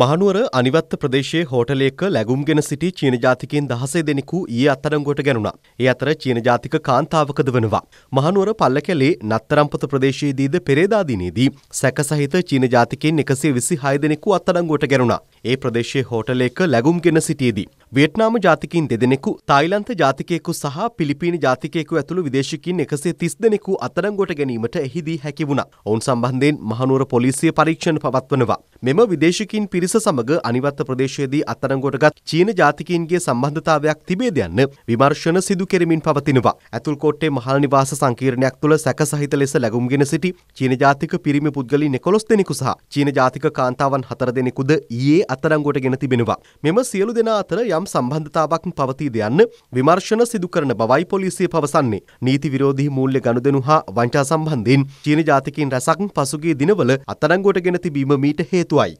මහනුවර අනිවත්ත ප්‍රදේශයේ හෝටලයක ලැබුම්ගෙන සිටි චීන ජාතිකයන් 16 දෙනෙකු ඊයේ අත්අඩංගුවට ගැනුණා. ඒ අතර චීන ජාතික කාන්තාවකද වෙනවා. මහනුවර පල්ලකැලේ නත්තරම්පත ප්‍රදේශයේදීද පෙරේදා දිනේදී සැකසහිත චීන ජාතිකයන් 126 දෙනෙකු අත්අඩංගුවට ගැනුණා. ඒ ප්‍රදේශයේ හෝටලයක ලැබුම්ගෙන සිටියේදී වියට්නාම ජාතිකින් දෙදෙනෙකු, තායිලන්ත ජාතිකයෙකු සහ පිලිපීන ජාතිකයෙකු ඇතුළු විදේශිකින් 130 දෙනෙකු අත්අඩංගුවට ගැනීමට එහිදී හැකි වුණා. ඔවුන් සම්බන්ධයෙන් මහනුවර පොලිසිය පරීක්ෂණ පවත්වනවා. මෙම විදේශිකින් පිරිස සමග අනිවත්ත ප්‍රදේශයේදී අත්අඩංගුවටගත් චීන ජාතිකයින්ගේ සම්බන්ධතාවයක් තිබේද යන්න විමර්ශන සිදු කෙරමින් පවතිනවා. ඇතුල්කෝට්ටේ මහල් නිවාස සංකීර්ණයක් තුළ සැකසහිත ලෙස ලැබුම්ගෙන සිටි චීන ජාතික පිරිමි පුද්ගලයින් 11 දෙනෙකු සහ චීන ජාතික කාන්තාවන් 4 දෙනෙකුද ඊයේ අත්අඩංගුවට ගෙන තිබෙනවා. මෙම සියලු දෙනා අතර යම් සම්බන්ධතාවක් පවතීද යන්න විමර්ශන සිදු කරන බවයි පොලිසිය පවසන්නේ. නීති විරෝධී මූල්‍ය ගනුදෙනු හා වංචා සම්බන්ධයෙන් චීන ජාතිකයින් රැසක් පසුගිය දිනවල අත්අඩංගුවට ගෙන තිබීම මීට හේතුවයි.